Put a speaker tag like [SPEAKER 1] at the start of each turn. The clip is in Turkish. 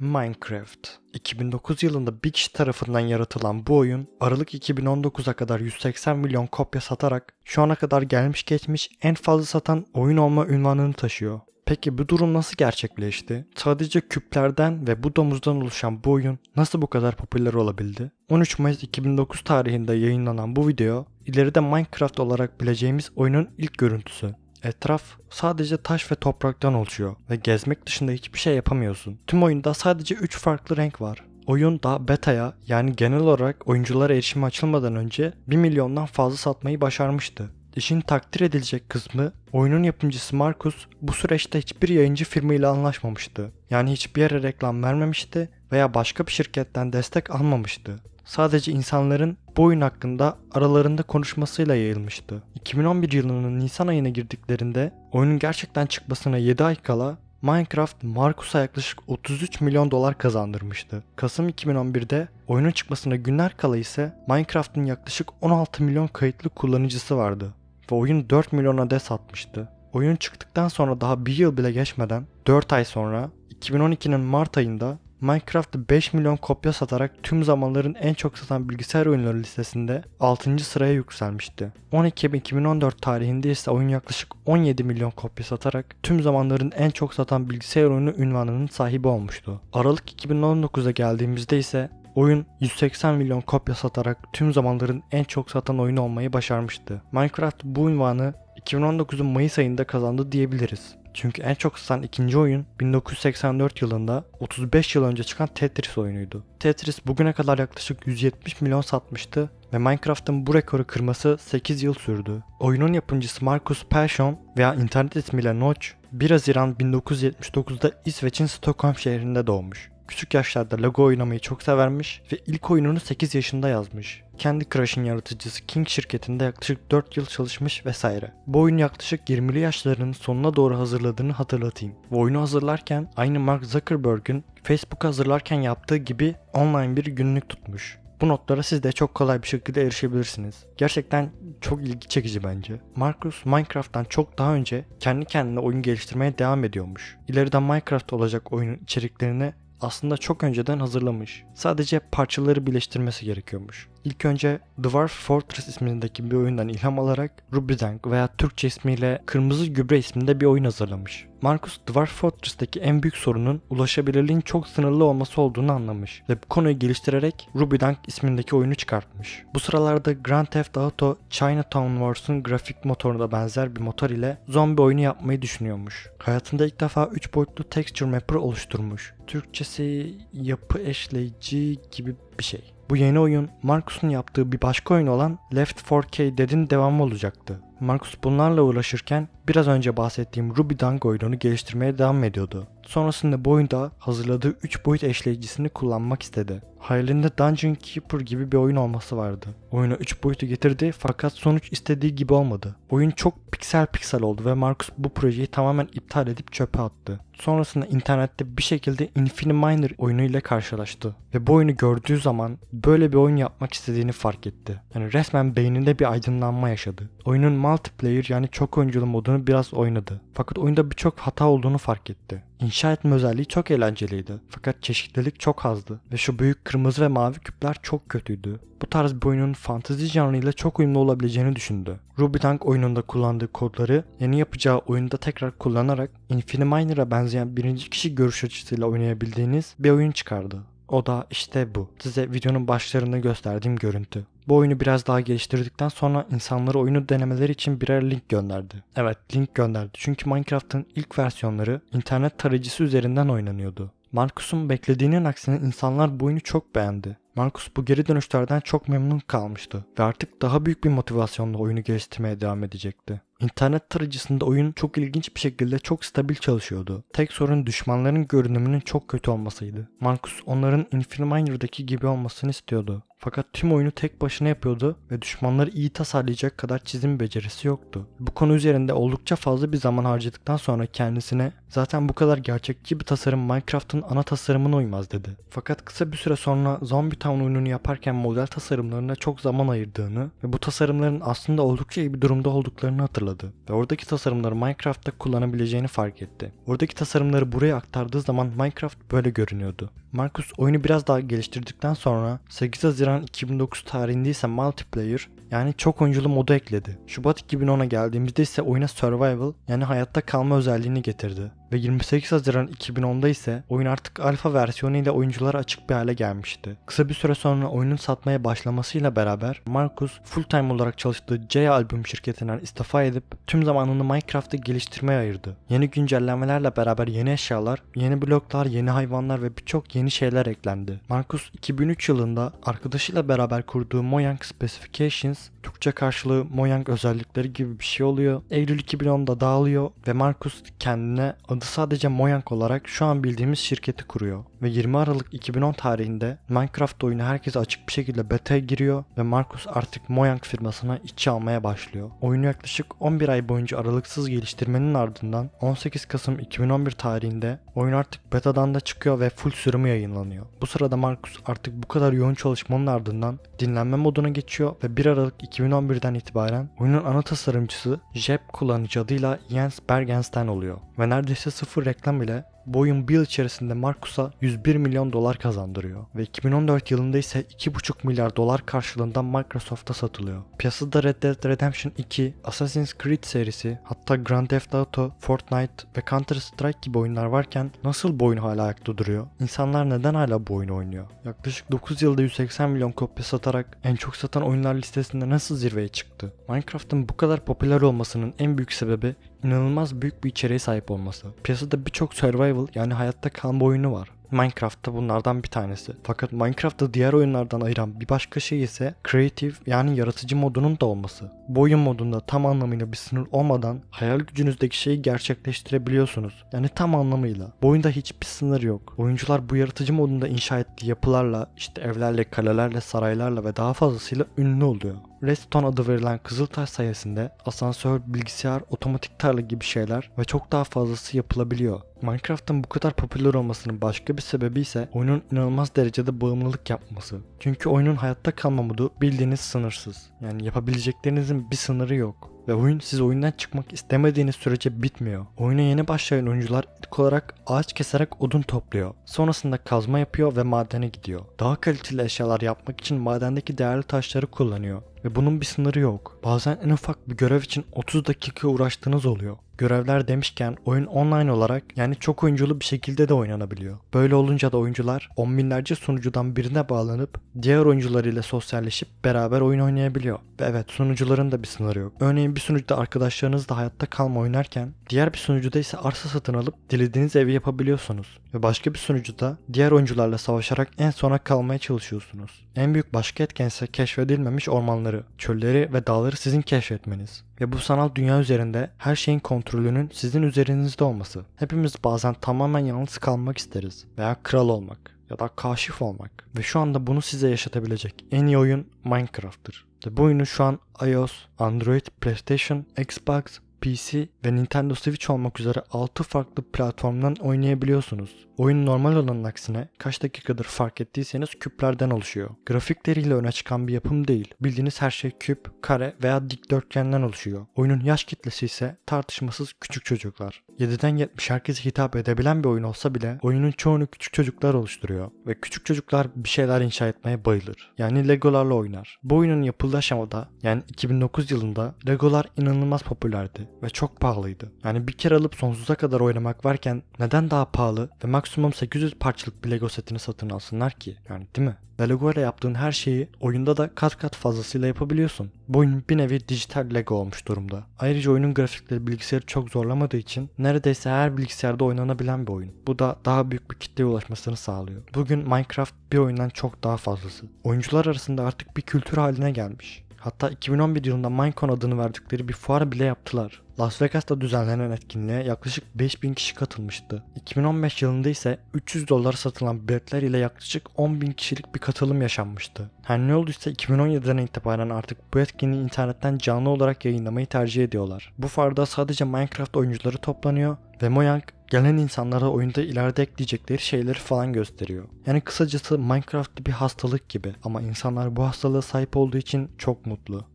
[SPEAKER 1] Minecraft 2009 yılında Big Kişi tarafından yaratılan bu oyun Aralık 2019'a kadar 180 milyon kopya satarak şu ana kadar gelmiş geçmiş en fazla satan oyun olma ünvanını taşıyor. Peki bu durum nasıl gerçekleşti? Sadece küplerden ve bu domuzdan oluşan bu oyun nasıl bu kadar popüler olabildi? 13 Mayıs 2009 tarihinde yayınlanan bu video ileride Minecraft olarak bileceğimiz oyunun ilk görüntüsü. Etraf sadece taş ve topraktan oluşuyor ve gezmek dışında hiçbir şey yapamıyorsun. Tüm oyunda sadece 3 farklı renk var. Oyun da beta'ya yani genel olarak oyunculara erişim açılmadan önce 1 milyondan fazla satmayı başarmıştı. İşin takdir edilecek kısmı oyunun yapımcısı Markus bu süreçte hiçbir yayıncı firmayla anlaşmamıştı. Yani hiçbir yere reklam vermemişti veya başka bir şirketten destek almamıştı. Sadece insanların bu oyun hakkında aralarında konuşmasıyla yayılmıştı. 2011 yılının Nisan ayına girdiklerinde oyunun gerçekten çıkmasına 7 ay kala Minecraft Marcus'a yaklaşık 33 milyon dolar kazandırmıştı. Kasım 2011'de oyunun çıkmasına günler kala ise Minecraft'ın yaklaşık 16 milyon kayıtlı kullanıcısı vardı ve oyun 4 milyon adet satmıştı. Oyun çıktıktan sonra daha bir yıl bile geçmeden 4 ay sonra 2012'nin Mart ayında Minecraft'ı 5 milyon kopya satarak tüm zamanların en çok satan bilgisayar oyunları listesinde 6. sıraya yükselmişti. 10 Ekim 2014 tarihinde ise oyun yaklaşık 17 milyon kopya satarak tüm zamanların en çok satan bilgisayar oyunu ünvanının sahibi olmuştu. Aralık 2019'a geldiğimizde ise Oyun 180 milyon kopya satarak tüm zamanların en çok satan oyunu olmayı başarmıştı. Minecraft bu unvanı 2019'un Mayıs ayında kazandı diyebiliriz. Çünkü en çok satan ikinci oyun 1984 yılında 35 yıl önce çıkan Tetris oyunuydu. Tetris bugüne kadar yaklaşık 170 milyon satmıştı ve Minecraft'ın bu rekoru kırması 8 yıl sürdü. Oyunun yapımcısı Marcus Persson veya internet ismiyle Notch 1 Haziran 1979'da İsveç'in Stockholm şehrinde doğmuş. Küçük yaşlarda Lego oynamayı çok severmiş ve ilk oyununu 8 yaşında yazmış. Kendi Crush'ın yaratıcısı King şirketinde yaklaşık 4 yıl çalışmış vesaire. Bu oyun yaklaşık 20'li yaşlarının sonuna doğru hazırladığını hatırlatayım. Bu oyunu hazırlarken aynı Mark Zuckerberg'ün Facebook hazırlarken yaptığı gibi online bir günlük tutmuş. Bu notlara siz de çok kolay bir şekilde erişebilirsiniz. Gerçekten çok ilgi çekici bence. Marcus Minecraft'tan çok daha önce kendi kendine oyun geliştirmeye devam ediyormuş. İleride Minecraft olacak oyunun içeriklerini aslında çok önceden hazırlamış. Sadece parçaları birleştirmesi gerekiyormuş. İlk önce Dwarf Fortress ismindeki bir oyundan ilham alarak Rubridank veya Türkçe ismiyle Kırmızı Gübre isminde bir oyun hazırlamış. Marcus Dwarf Fortress'teki en büyük sorunun ulaşabilirliğin çok sınırlı olması olduğunu anlamış ve bu konuyu geliştirerek Rubidank ismindeki oyunu çıkartmış. Bu sıralarda Grand Theft Auto Chinatown Wars'un grafik motoruna benzer bir motor ile zombi oyunu yapmayı düşünüyormuş. Hayatında ilk defa 3 boyutlu texture mapper oluşturmuş. Türkçesi yapı eşleyici gibi bir şey. Bu yeni oyun Marcus'un yaptığı bir başka oyun olan Left 4K Dead'in devamı olacaktı. Marcus bunlarla uğraşırken biraz önce bahsettiğim Ruby Dunk oyununu geliştirmeye devam ediyordu. Sonrasında bu oyunda hazırladığı 3 boyut eşleyicisini kullanmak istedi. Hayalinde Dungeon Keeper gibi bir oyun olması vardı. Oyuna 3 boyutu getirdi fakat sonuç istediği gibi olmadı. Oyun çok piksel piksel oldu ve Marcus bu projeyi tamamen iptal edip çöpe attı. Sonrasında internette bir şekilde Infiniminer oyunu ile karşılaştı. Ve bu oyunu gördüğü zaman böyle bir oyun yapmak istediğini fark etti. Yani resmen beyninde bir aydınlanma yaşadı. Oyunun multiplayer yani çok oyunculu modunu biraz oynadı. Fakat oyunda birçok hata olduğunu fark etti. İnşa etme özelliği çok eğlenceliydi. Fakat çeşitlilik çok azdı ve şu büyük kırmızı ve mavi küpler çok kötüydü. Bu tarz bir oyunun fantezi janrıyla çok uyumlu olabileceğini düşündü. Ruby Tank oyununda kullandığı kodları yeni yapacağı oyunda tekrar kullanarak Infiniminer'a benzeyen birinci kişi görüş açısıyla oynayabildiğiniz bir oyun çıkardı. O da işte bu. Size videonun başlarında gösterdiğim görüntü. Bu oyunu biraz daha geliştirdikten sonra insanlara oyunu denemeleri için birer link gönderdi. Evet link gönderdi çünkü Minecraft'ın ilk versiyonları internet tarayıcısı üzerinden oynanıyordu. Marcus'un beklediğinin aksine insanlar bu oyunu çok beğendi. Marcus bu geri dönüşlerden çok memnun kalmıştı ve artık daha büyük bir motivasyonla oyunu geliştirmeye devam edecekti. İnternet tarayıcısında oyun çok ilginç bir şekilde çok stabil çalışıyordu. Tek sorun düşmanların görünümünün çok kötü olmasıydı. Marcus onların Infiniminer'daki gibi olmasını istiyordu. Fakat tüm oyunu tek başına yapıyordu ve düşmanları iyi tasarlayacak kadar çizim becerisi yoktu. Bu konu üzerinde oldukça fazla bir zaman harcadıktan sonra kendisine zaten bu kadar gerçekçi bir tasarım Minecraft'ın ana tasarımına uymaz dedi. Fakat kısa bir süre sonra Zombie Town oyununu yaparken model tasarımlarına çok zaman ayırdığını ve bu tasarımların aslında oldukça iyi bir durumda olduklarını hatırladı ve oradaki tasarımları Minecraft'ta kullanabileceğini fark etti. Oradaki tasarımları buraya aktardığı zaman Minecraft böyle görünüyordu. Marcus oyunu biraz daha geliştirdikten sonra 8 Haziran an 2009 tarihinde ise multiplayer yani çok oyunculu modu ekledi. Şubat 2010'a geldiğimizde ise oyuna survival yani hayatta kalma özelliğini getirdi ve 28 Haziran 2010'da ise oyun artık alfa versiyonu ile oyunculara açık bir hale gelmişti. Kısa bir süre sonra oyunun satmaya başlamasıyla beraber Marcus full time olarak çalıştığı J albüm şirketinden istifa edip tüm zamanını Minecraft'ı geliştirmeye ayırdı. Yeni güncellemelerle beraber yeni eşyalar, yeni bloklar, yeni hayvanlar ve birçok yeni şeyler eklendi. Marcus 2003 yılında arkadaşıyla beraber kurduğu Mojang Specifications, Türkçe karşılığı Mojang özellikleri gibi bir şey oluyor. Eylül 2010'da dağılıyor ve Marcus kendine Adı sadece Moyank olarak şu an bildiğimiz şirketi kuruyor ve 20 Aralık 2010 tarihinde Minecraft oyunu herkese açık bir şekilde beta'ya giriyor ve Marcus artık Moyank firmasına içi almaya başlıyor. Oyunu yaklaşık 11 ay boyunca aralıksız geliştirmenin ardından 18 Kasım 2011 tarihinde oyun artık beta'dan da çıkıyor ve full sürümü yayınlanıyor. Bu sırada Marcus artık bu kadar yoğun çalışmanın ardından dinlenme moduna geçiyor ve 1 Aralık 2011'den itibaren oyunun ana tasarımcısı Jeb kullanıcı adıyla Jens Bergenstein oluyor ve neredeyse maçta sıfır reklam ile Boyun bir yıl içerisinde Marcus'a 101 milyon dolar kazandırıyor ve 2014 yılında ise 2,5 milyar dolar karşılığında Microsoft'a satılıyor. Piyasada Red Dead Redemption 2, Assassin's Creed serisi, hatta Grand Theft Auto, Fortnite ve Counter Strike gibi oyunlar varken nasıl bu oyun hala ayakta duruyor? İnsanlar neden hala bu oyunu oynuyor? Yaklaşık 9 yılda 180 milyon kopya satarak en çok satan oyunlar listesinde nasıl zirveye çıktı? Minecraft'ın bu kadar popüler olmasının en büyük sebebi inanılmaz büyük bir içeriğe sahip olması. Piyasada birçok survival yani hayatta kalma oyunu var. Minecraft'ta bunlardan bir tanesi. Fakat Minecraft'ta diğer oyunlardan ayıran bir başka şey ise creative yani yaratıcı modunun da olması. Bu oyun modunda tam anlamıyla bir sınır olmadan hayal gücünüzdeki şeyi gerçekleştirebiliyorsunuz. Yani tam anlamıyla. Bu oyunda hiçbir sınır yok. Oyuncular bu yaratıcı modunda inşa ettiği yapılarla, işte evlerle, kalelerle, saraylarla ve daha fazlasıyla ünlü oluyor. Redstone adı verilen Kızıltaş sayesinde asansör, bilgisayar, otomatik tarla gibi şeyler ve çok daha fazlası yapılabiliyor. Minecraft'ın bu kadar popüler olmasının başka bir sebebi ise oyunun inanılmaz derecede bağımlılık yapması. Çünkü oyunun hayatta kalma modu bildiğiniz sınırsız. Yani yapabileceklerinizin bir sınırı yok. Ve oyun siz oyundan çıkmak istemediğiniz sürece bitmiyor. Oyuna yeni başlayan oyuncular ilk olarak ağaç keserek odun topluyor. Sonrasında kazma yapıyor ve madene gidiyor. Daha kaliteli eşyalar yapmak için madendeki değerli taşları kullanıyor. Ve bunun bir sınırı yok. Bazen en ufak bir görev için 30 dakika uğraştığınız oluyor. Görevler demişken oyun online olarak yani çok oyunculu bir şekilde de oynanabiliyor. Böyle olunca da oyuncular on binlerce sunucudan birine bağlanıp diğer oyuncular ile sosyalleşip beraber oyun oynayabiliyor. Ve evet sunucuların da bir sınırı yok. Örneğin bir sunucuda arkadaşlarınızla hayatta kalma oynarken diğer bir sunucuda ise arsa satın alıp dilediğiniz evi yapabiliyorsunuz. Ve başka bir sunucuda diğer oyuncularla savaşarak en sona kalmaya çalışıyorsunuz. En büyük başka etken ise keşfedilmemiş ormanları, çölleri ve dağları sınırları sizin keşfetmeniz ve bu sanal dünya üzerinde her şeyin kontrolünün sizin üzerinizde olması. Hepimiz bazen tamamen yalnız kalmak isteriz veya kral olmak ya da kaşif olmak ve şu anda bunu size yaşatabilecek en iyi oyun Minecraft'tır. Ve bu oyunu şu an iOS, Android, PlayStation, Xbox PC ve Nintendo Switch olmak üzere 6 farklı platformdan oynayabiliyorsunuz. Oyun normal olanın aksine kaç dakikadır fark ettiyseniz küplerden oluşuyor. Grafikleriyle öne çıkan bir yapım değil. Bildiğiniz her şey küp, kare veya dikdörtgenden oluşuyor. Oyunun yaş kitlesi ise tartışmasız küçük çocuklar. 7'den 70 herkese hitap edebilen bir oyun olsa bile oyunun çoğunu küçük çocuklar oluşturuyor ve küçük çocuklar bir şeyler inşa etmeye bayılır. Yani Legolarla oynar. Bu oyunun yapıldığı aşamada yani 2009 yılında Legolar inanılmaz popülerdi ve çok pahalıydı. Yani bir kere alıp sonsuza kadar oynamak varken neden daha pahalı ve maksimum 800 parçalık bir Lego setini satın alsınlar ki? Yani değil mi? Ve Lego ile yaptığın her şeyi oyunda da kat kat fazlasıyla yapabiliyorsun. Bu oyun bir nevi dijital Lego olmuş durumda. Ayrıca oyunun grafikleri bilgisayarı çok zorlamadığı için neredeyse her bilgisayarda oynanabilen bir oyun. Bu da daha büyük bir kitleye ulaşmasını sağlıyor. Bugün Minecraft bir oyundan çok daha fazlası. Oyuncular arasında artık bir kültür haline gelmiş. Hatta 2011 yılında Minecon adını verdikleri bir fuar bile yaptılar. Las Vegas'ta düzenlenen etkinliğe yaklaşık 5000 kişi katılmıştı. 2015 yılında ise 300 dolar satılan biletler ile yaklaşık 10.000 kişilik bir katılım yaşanmıştı. Her ne olduysa 2017'den itibaren artık bu etkinliği internetten canlı olarak yayınlamayı tercih ediyorlar. Bu farda sadece Minecraft oyuncuları toplanıyor ve Mojang gelen insanlara oyunda ileride ekleyecekleri şeyleri falan gösteriyor. Yani kısacası Minecraft bir hastalık gibi ama insanlar bu hastalığa sahip olduğu için çok mutlu.